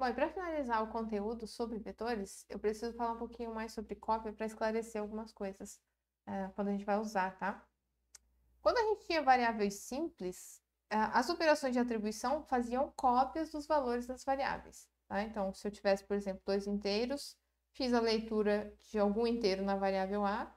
Bom, e para finalizar o conteúdo sobre vetores, eu preciso falar um pouquinho mais sobre cópia para esclarecer algumas coisas uh, quando a gente vai usar, tá? Quando a gente tinha variáveis simples, uh, as operações de atribuição faziam cópias dos valores das variáveis, tá? Então, se eu tivesse, por exemplo, dois inteiros, fiz a leitura de algum inteiro na variável A,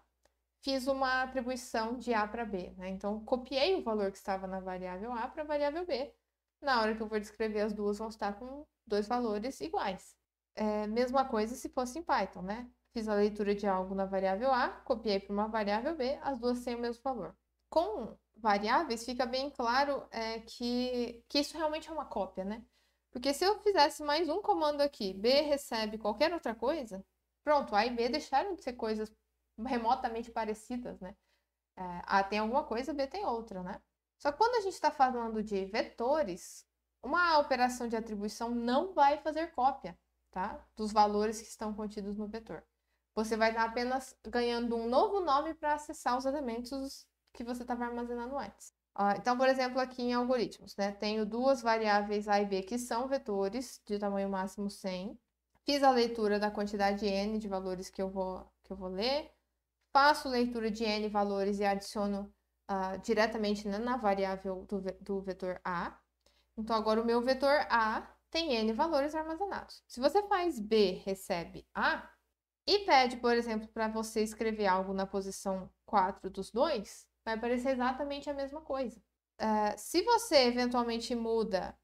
fiz uma atribuição de A para B, né? Então, copiei o valor que estava na variável A para a variável B. Na hora que eu for descrever, as duas vão estar com dois valores iguais. É, mesma coisa se fosse em Python, né? Fiz a leitura de algo na variável A, copiei para uma variável B, as duas têm o mesmo valor. Com variáveis, fica bem claro é, que, que isso realmente é uma cópia, né? Porque se eu fizesse mais um comando aqui, B recebe qualquer outra coisa, pronto, A e B deixaram de ser coisas remotamente parecidas, né? É, A tem alguma coisa, B tem outra, né? Só que quando a gente está falando de vetores, uma operação de atribuição não vai fazer cópia tá? dos valores que estão contidos no vetor. Você vai estar apenas ganhando um novo nome para acessar os elementos que você estava armazenando antes. Ah, então, por exemplo, aqui em algoritmos, né? Tenho duas variáveis A e B que são vetores de tamanho máximo 100. Fiz a leitura da quantidade N de valores que eu vou, que eu vou ler. Faço leitura de N valores e adiciono ah, diretamente na, né, na variável do, do vetor A. Então, agora o meu vetor A tem N valores armazenados. Se você faz B, recebe A, e pede, por exemplo, para você escrever algo na posição 4 dos dois, vai aparecer exatamente a mesma coisa. Uh, se você eventualmente muda,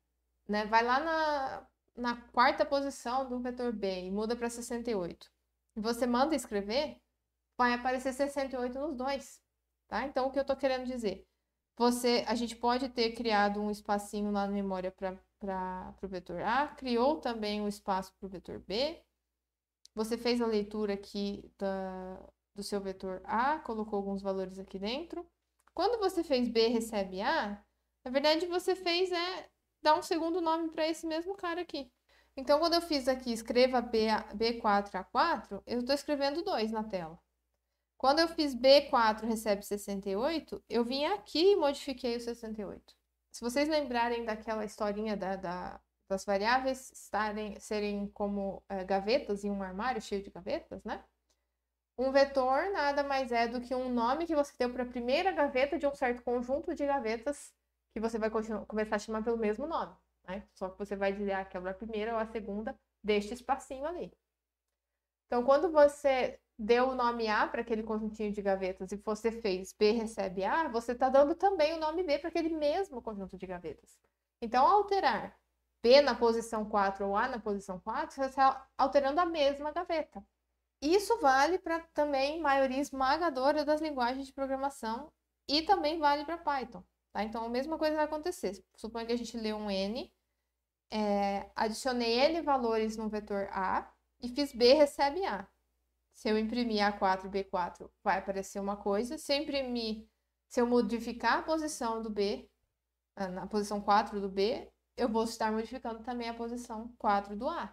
né, vai lá na, na quarta posição do vetor B e muda para 68, e você manda escrever, vai aparecer 68 nos dois. Tá? Então, o que eu estou querendo dizer? você, a gente pode ter criado um espacinho lá na memória para o vetor A, criou também um espaço para o vetor B, você fez a leitura aqui da, do seu vetor A, colocou alguns valores aqui dentro. Quando você fez B recebe A, na verdade você fez é dar um segundo nome para esse mesmo cara aqui. Então, quando eu fiz aqui escreva B, B4A4, eu estou escrevendo 2 na tela. Quando eu fiz B4 recebe 68, eu vim aqui e modifiquei o 68. Se vocês lembrarem daquela historinha da, da, das variáveis estarem, serem como é, gavetas em um armário cheio de gavetas, né? Um vetor nada mais é do que um nome que você deu para a primeira gaveta de um certo conjunto de gavetas que você vai começar a chamar pelo mesmo nome. Né? Só que você vai dizer aquela ah, primeira ou a segunda deste espacinho ali. Então, quando você deu o nome A para aquele conjuntinho de gavetas e você fez B recebe A, você está dando também o nome B para aquele mesmo conjunto de gavetas. Então, ao alterar B na posição 4 ou A na posição 4, você está alterando a mesma gaveta. Isso vale para também maioria esmagadora das linguagens de programação e também vale para Python. Tá? Então, a mesma coisa vai acontecer. Suponha que a gente leu um N, é, adicionei N valores no vetor A e fiz B recebe A. Se eu imprimir A4, B4, vai aparecer uma coisa. Se eu imprimir, se eu modificar a posição do B, ah, na posição 4 do B, eu vou estar modificando também a posição 4 do A.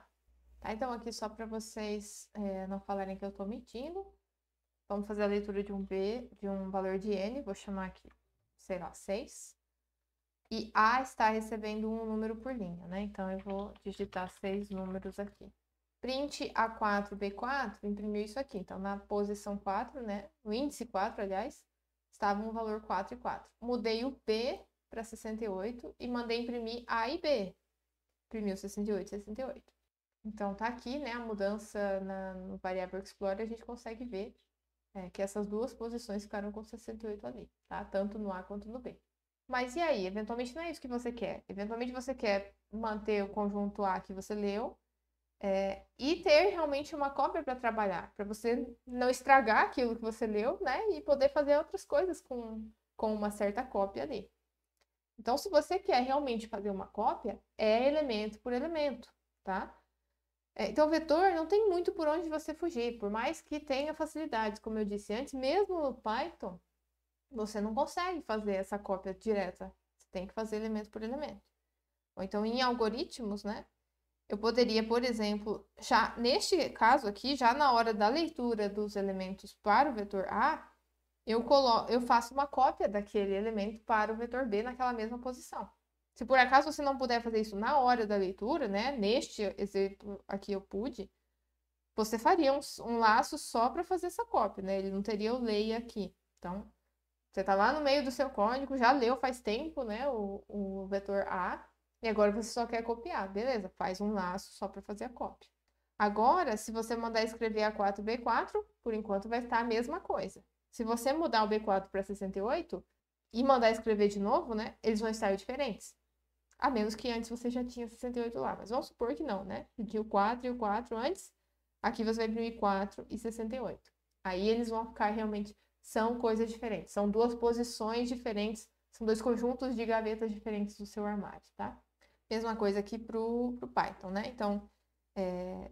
Tá? Então, aqui só para vocês é, não falarem que eu estou mentindo. Vamos fazer a leitura de um B, de um valor de N, vou chamar aqui, sei lá, 6. E A está recebendo um número por linha, né? Então, eu vou digitar seis números aqui print A4, B4, imprimiu isso aqui. Então, na posição 4, né? índice 4, aliás, estava um valor 4 e 4. Mudei o B para 68 e mandei imprimir A e B. Imprimiu 68, 68. Então, tá aqui, né? A mudança na, no variável Explorer, a gente consegue ver é, que essas duas posições ficaram com 68 ali, tá? Tanto no A quanto no B. Mas e aí? Eventualmente não é isso que você quer. Eventualmente você quer manter o conjunto A que você leu é, e ter realmente uma cópia para trabalhar, para você não estragar aquilo que você leu, né? E poder fazer outras coisas com, com uma certa cópia ali. Então, se você quer realmente fazer uma cópia, é elemento por elemento, tá? É, então, o vetor não tem muito por onde você fugir, por mais que tenha facilidades, como eu disse antes, mesmo no Python, você não consegue fazer essa cópia direta. Você tem que fazer elemento por elemento. Ou então, em algoritmos, né? Eu poderia, por exemplo, já neste caso aqui, já na hora da leitura dos elementos para o vetor A, eu, colo eu faço uma cópia daquele elemento para o vetor B naquela mesma posição. Se por acaso você não puder fazer isso na hora da leitura, né? Neste exemplo aqui eu pude, você faria um, um laço só para fazer essa cópia, né? Ele não teria o leia aqui. Então, você está lá no meio do seu código, já leu faz tempo, né? O, o vetor A, e agora você só quer copiar. Beleza, faz um laço só para fazer a cópia. Agora, se você mandar escrever A4, B4, por enquanto vai estar a mesma coisa. Se você mudar o B4 para 68 e mandar escrever de novo, né? Eles vão estar diferentes. A menos que antes você já tinha 68 lá. Mas vamos supor que não, né? Pediu 4 e o 4 antes. Aqui você vai imprimir 4 e 68. Aí eles vão ficar realmente... São coisas diferentes. São duas posições diferentes. São dois conjuntos de gavetas diferentes do seu armário, tá? Mesma coisa aqui para o Python, né? Então, é,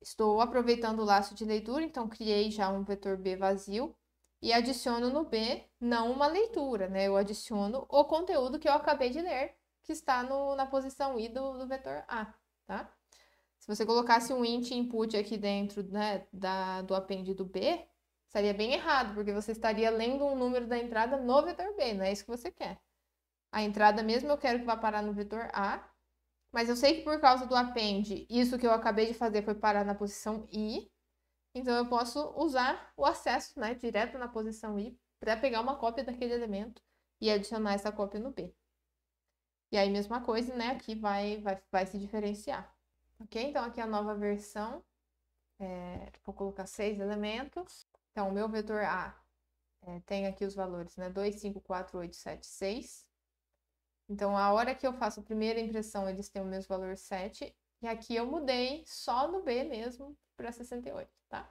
estou aproveitando o laço de leitura, então criei já um vetor B vazio e adiciono no B não uma leitura, né? Eu adiciono o conteúdo que eu acabei de ler, que está no, na posição I do, do vetor A, tá? Se você colocasse um int input aqui dentro né, da, do append do B, estaria bem errado, porque você estaria lendo um número da entrada no vetor B, não é isso que você quer. A entrada mesmo eu quero que vá parar no vetor A, mas eu sei que por causa do append, isso que eu acabei de fazer foi parar na posição i. Então eu posso usar o acesso né, direto na posição i para pegar uma cópia daquele elemento e adicionar essa cópia no B. E aí, mesma coisa, né? Aqui vai, vai, vai se diferenciar. Ok? Então, aqui é a nova versão. É, vou colocar seis elementos. Então, o meu vetor A é, tem aqui os valores, né? 2, 5, 4, 8, 7, 6. Então, a hora que eu faço a primeira impressão, eles têm o mesmo valor 7. E aqui eu mudei só no B mesmo para 68, tá?